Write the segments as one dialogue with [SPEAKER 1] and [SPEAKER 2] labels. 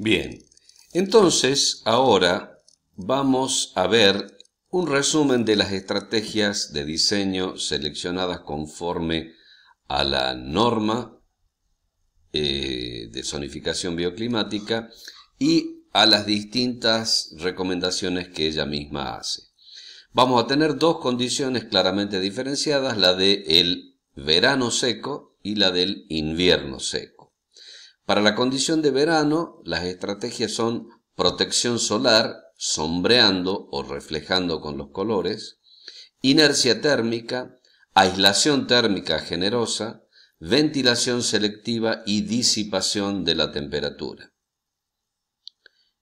[SPEAKER 1] Bien, entonces ahora vamos a ver un resumen de las estrategias de diseño seleccionadas conforme a la norma eh, de zonificación bioclimática y a las distintas recomendaciones que ella misma hace. Vamos a tener dos condiciones claramente diferenciadas, la del verano seco y la del invierno seco. Para la condición de verano, las estrategias son protección solar, sombreando o reflejando con los colores, inercia térmica, aislación térmica generosa, ventilación selectiva y disipación de la temperatura.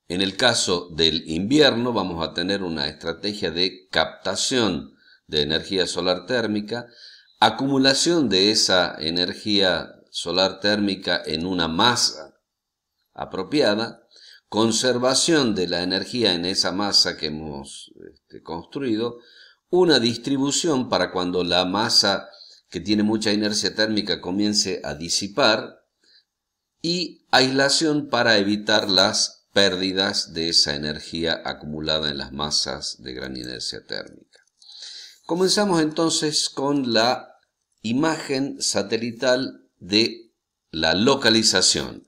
[SPEAKER 1] En el caso del invierno vamos a tener una estrategia de captación de energía solar térmica, acumulación de esa energía solar térmica en una masa apropiada, conservación de la energía en esa masa que hemos este, construido, una distribución para cuando la masa que tiene mucha inercia térmica comience a disipar y aislación para evitar las pérdidas de esa energía acumulada en las masas de gran inercia térmica. Comenzamos entonces con la imagen satelital de la localización.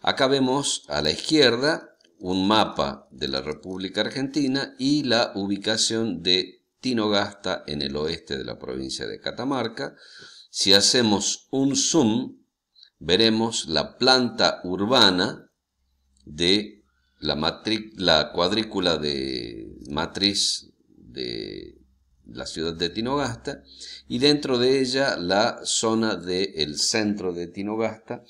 [SPEAKER 1] Acá vemos a la izquierda un mapa de la República Argentina y la ubicación de Tinogasta en el oeste de la provincia de Catamarca. Si hacemos un zoom, veremos la planta urbana de la, la cuadrícula de matriz de la ciudad de Tinogasta, y dentro de ella la zona del centro de Tinogasta,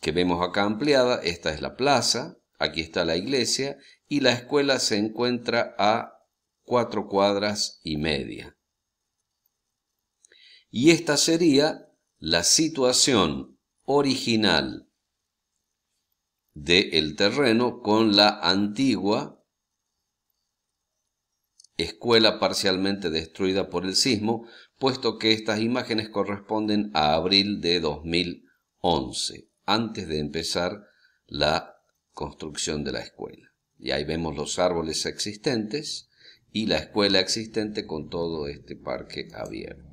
[SPEAKER 1] que vemos acá ampliada, esta es la plaza, aquí está la iglesia, y la escuela se encuentra a cuatro cuadras y media. Y esta sería la situación original del terreno con la antigua escuela parcialmente destruida por el sismo, puesto que estas imágenes corresponden a abril de 2011, antes de empezar la construcción de la escuela. Y ahí vemos los árboles existentes y la escuela existente con todo este parque abierto.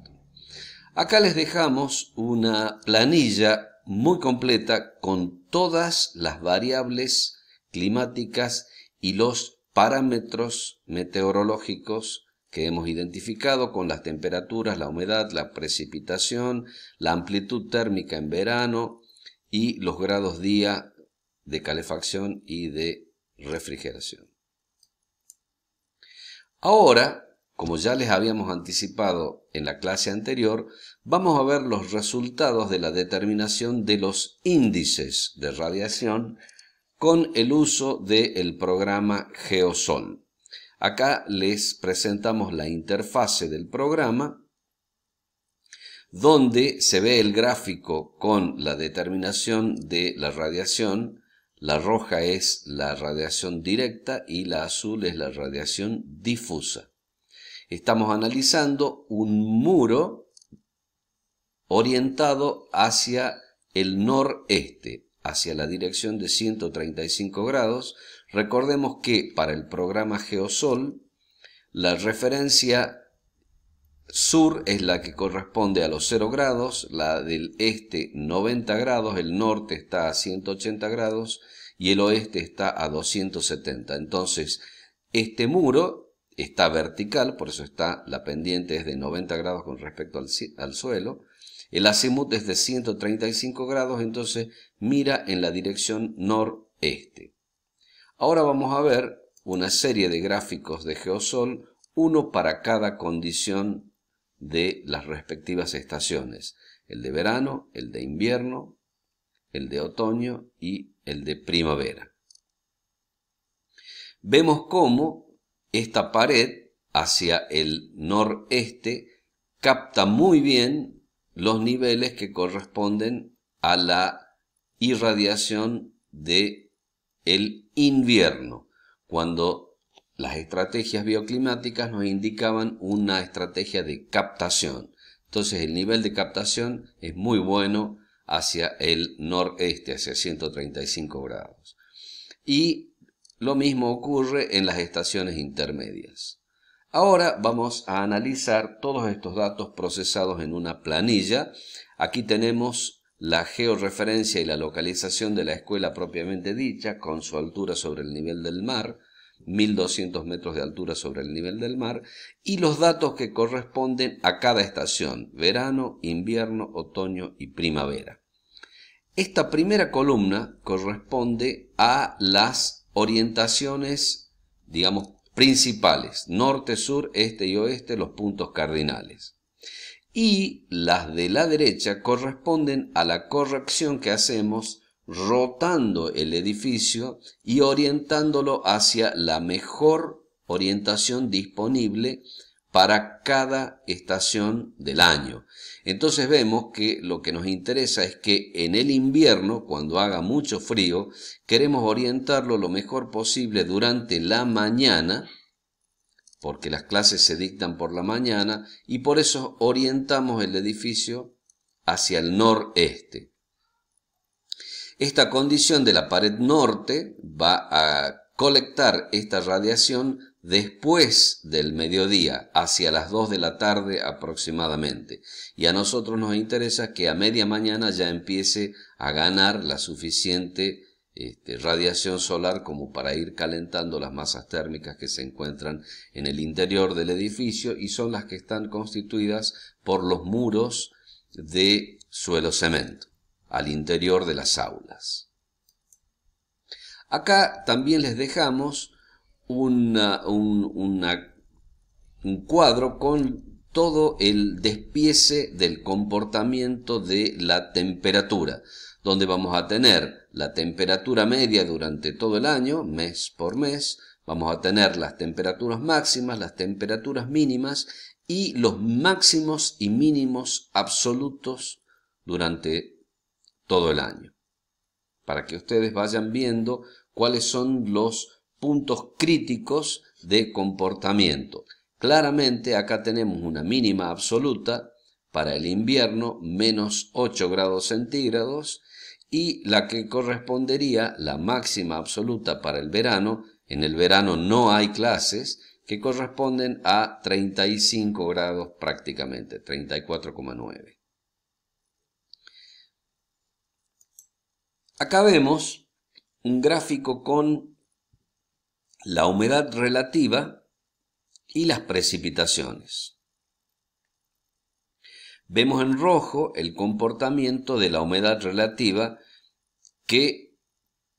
[SPEAKER 1] Acá les dejamos una planilla muy completa con todas las variables climáticas y los parámetros meteorológicos que hemos identificado con las temperaturas, la humedad, la precipitación, la amplitud térmica en verano y los grados día de calefacción y de refrigeración. Ahora, como ya les habíamos anticipado en la clase anterior, vamos a ver los resultados de la determinación de los índices de radiación con el uso del el programa Geosol. Acá les presentamos la interfase del programa donde se ve el gráfico con la determinación de la radiación. La roja es la radiación directa y la azul es la radiación difusa. Estamos analizando un muro orientado hacia el noreste, hacia la dirección de 135 grados, recordemos que para el programa Geosol, la referencia sur es la que corresponde a los 0 grados, la del este 90 grados, el norte está a 180 grados y el oeste está a 270. Entonces, este muro está vertical, por eso está la pendiente es de 90 grados con respecto al, al suelo, el azimut es de 135 grados, entonces mira en la dirección noreste. Ahora vamos a ver una serie de gráficos de Geosol, uno para cada condición de las respectivas estaciones. El de verano, el de invierno, el de otoño y el de primavera. Vemos cómo esta pared hacia el noreste capta muy bien los niveles que corresponden a la irradiación de el invierno, cuando las estrategias bioclimáticas nos indicaban una estrategia de captación. Entonces el nivel de captación es muy bueno hacia el noreste, hacia 135 grados. Y lo mismo ocurre en las estaciones intermedias. Ahora vamos a analizar todos estos datos procesados en una planilla. Aquí tenemos la georreferencia y la localización de la escuela propiamente dicha, con su altura sobre el nivel del mar, 1200 metros de altura sobre el nivel del mar, y los datos que corresponden a cada estación, verano, invierno, otoño y primavera. Esta primera columna corresponde a las orientaciones, digamos, principales, norte, sur, este y oeste, los puntos cardinales. Y las de la derecha corresponden a la corrección que hacemos rotando el edificio y orientándolo hacia la mejor orientación disponible para cada estación del año. Entonces vemos que lo que nos interesa es que en el invierno, cuando haga mucho frío, queremos orientarlo lo mejor posible durante la mañana, porque las clases se dictan por la mañana, y por eso orientamos el edificio hacia el noreste. Esta condición de la pared norte va a colectar esta radiación después del mediodía, hacia las 2 de la tarde aproximadamente. Y a nosotros nos interesa que a media mañana ya empiece a ganar la suficiente este, radiación solar como para ir calentando las masas térmicas que se encuentran en el interior del edificio y son las que están constituidas por los muros de suelo cemento al interior de las aulas. Acá también les dejamos un cuadro con todo el despiece del comportamiento de la temperatura, donde vamos a tener la temperatura media durante todo el año, mes por mes, vamos a tener las temperaturas máximas, las temperaturas mínimas y los máximos y mínimos absolutos durante todo el año para que ustedes vayan viendo cuáles son los puntos críticos de comportamiento. Claramente acá tenemos una mínima absoluta para el invierno, menos 8 grados centígrados, y la que correspondería la máxima absoluta para el verano, en el verano no hay clases, que corresponden a 35 grados prácticamente, 34,9. Acá vemos un gráfico con la humedad relativa y las precipitaciones. Vemos en rojo el comportamiento de la humedad relativa que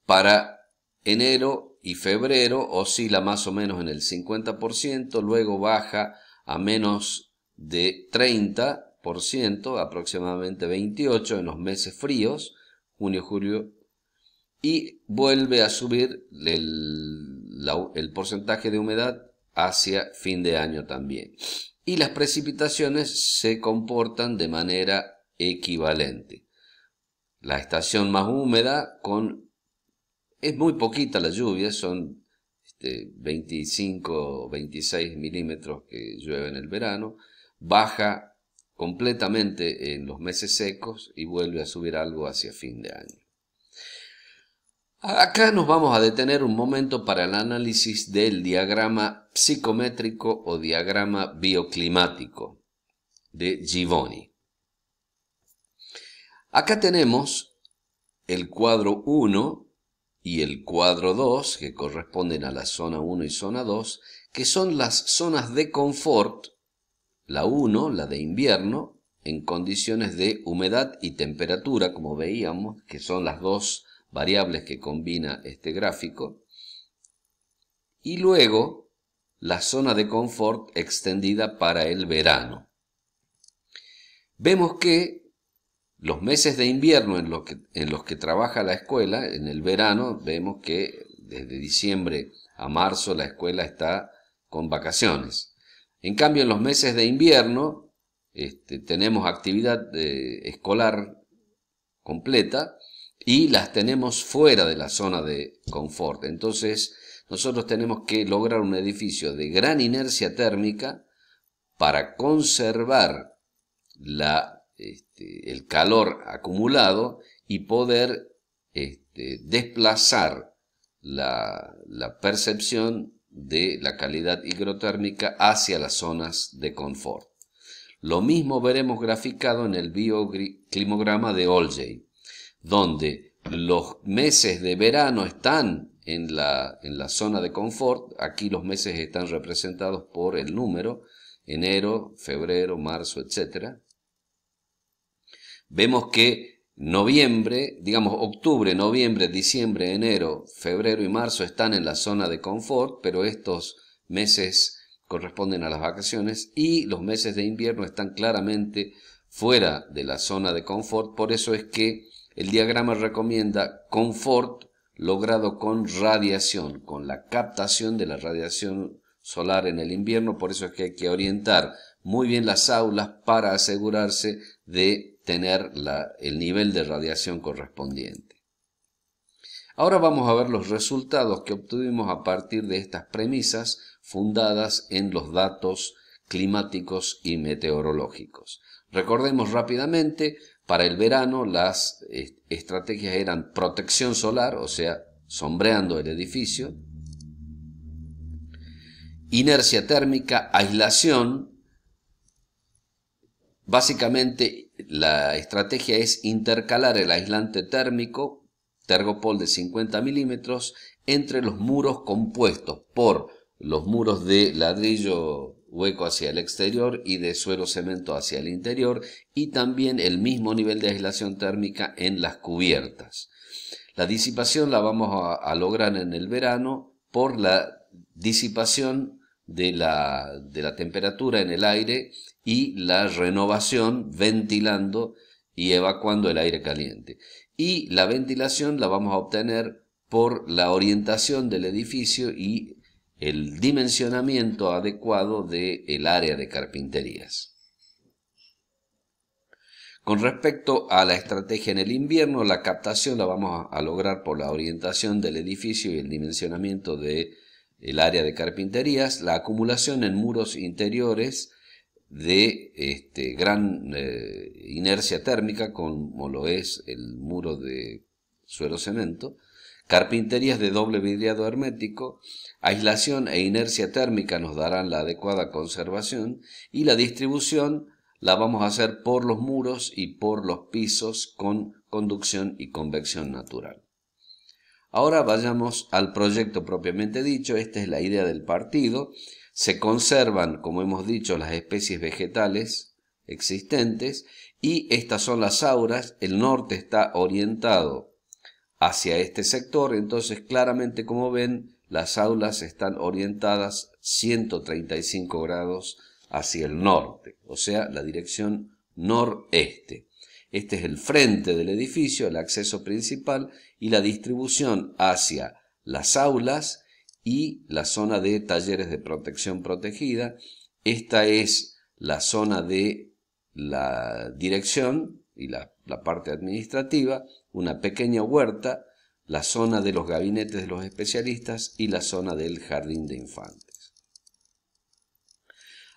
[SPEAKER 1] para enero y febrero oscila más o menos en el 50%, luego baja a menos de 30%, aproximadamente 28% en los meses fríos, junio, julio, y vuelve a subir el, porcentaje de humedad hacia fin de año también. Y las precipitaciones se comportan de manera equivalente. La estación más húmeda con... Es muy poquita la lluvia, son 25 o 26 milímetros que llueve en el verano, baja completamente en los meses secos y vuelve a subir algo hacia fin de año. Acá nos vamos a detener un momento para el análisis del diagrama psicométrico o diagrama bioclimático de Givoni. Acá tenemos el cuadro 1 y el cuadro 2, que corresponden a la zona 1 y zona 2, que son las zonas de confort la 1, la de invierno, en condiciones de humedad y temperatura, como veíamos, que son las dos variables que combina este gráfico. Y luego, la zona de confort extendida para el verano. Vemos que los meses de invierno en los, que, en los que trabaja la escuela, en el verano, vemos que desde diciembre a marzo la escuela está con vacaciones. En cambio, en los meses de invierno este, tenemos actividad eh, escolar completa y las tenemos fuera de la zona de confort. Entonces, nosotros tenemos que lograr un edificio de gran inercia térmica para conservar este, el calor acumulado y poder este, desplazar la, la percepción de la calidad hidrotérmica hacia las zonas de confort. Lo mismo veremos graficado en el bioclimograma de Oljey, donde los meses de verano están en la, en la zona de confort, aquí los meses están representados por el número, enero, febrero, marzo, etc. Vemos que Noviembre, digamos octubre, noviembre, diciembre, enero, febrero y marzo están en la zona de confort, pero estos meses corresponden a las vacaciones y los meses de invierno están claramente fuera de la zona de confort, por eso es que el diagrama recomienda confort logrado con radiación, con la captación de la radiación solar en el invierno, por eso es que hay que orientar muy bien las aulas para asegurarse de tener el nivel de radiación correspondiente. Ahora vamos a ver los resultados que obtuvimos a partir de estas premisas fundadas en los datos climáticos y meteorológicos. Recordemos rápidamente, para el verano las estrategias eran protección solar, o sea, sombreando el edificio, inercia térmica, aislación, básicamente la estrategia es intercalar el aislante térmico, tergopol de 50 milímetros, entre los muros compuestos por los muros de ladrillo hueco hacia el exterior y de suelo cemento hacia el interior y también el mismo nivel de aislación térmica en las cubiertas. La disipación la vamos a lograr en el verano por la disipación de la, de la temperatura en el aire y la renovación ventilando y evacuando el aire caliente. Y la ventilación la vamos a obtener por la orientación del edificio y el dimensionamiento adecuado del el área de carpinterías. Con respecto a la estrategia en el invierno, la captación la vamos a lograr por la orientación del edificio y el dimensionamiento de el área de carpinterías, la acumulación en muros interiores de este, gran eh, inercia térmica, como lo es el muro de suelo cemento, carpinterías de doble vidriado hermético, aislación e inercia térmica nos darán la adecuada conservación y la distribución la vamos a hacer por los muros y por los pisos con conducción y convección natural. Ahora vayamos al proyecto propiamente dicho. Esta es la idea del partido. Se conservan, como hemos dicho, las especies vegetales existentes y estas son las auras. El norte está orientado hacia este sector, entonces claramente como ven las aulas están orientadas 135 grados hacia el norte, o sea, la dirección noreste. Este es el frente del edificio, el acceso principal y la distribución hacia las aulas y la zona de talleres de protección protegida. Esta es la zona de la dirección y la, parte administrativa, una pequeña huerta, la zona de los gabinetes de los especialistas y la zona del jardín de infantes.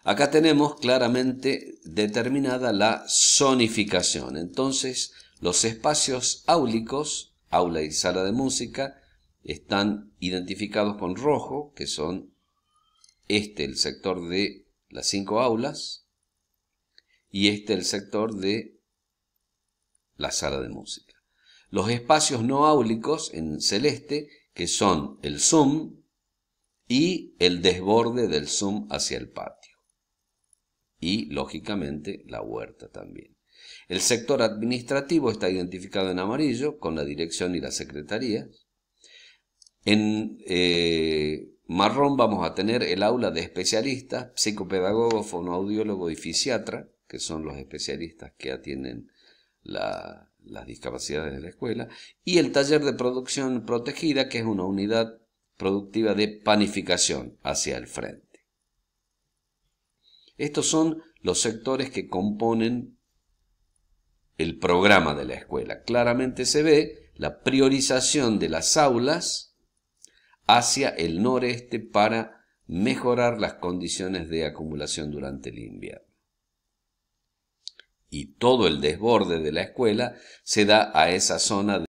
[SPEAKER 1] Acá tenemos claramente determinada la zonificación. Entonces, los espacios áulicos, aula y sala de música, están identificados con rojo, que son este el sector de las cinco aulas y este el sector de la sala de música. Los espacios no áulicos en celeste, que son el zoom y el desborde del zoom hacia el pad y, lógicamente, la huerta también. El sector administrativo está identificado en amarillo con la dirección y las secretarías. En eh, marrón vamos a tener el aula de especialistas, psicopedagogo, fonoaudiólogo y fisiatra, que son los especialistas que atienden las discapacidades de la escuela, y el taller de producción protegida, que es una unidad productiva de panificación hacia el frente. Estos son los sectores que componen el programa de la escuela. Claramente se ve la priorización de las aulas hacia el noreste para mejorar las condiciones de acumulación durante el invierno. Y todo el desborde de la escuela se da a esa zona de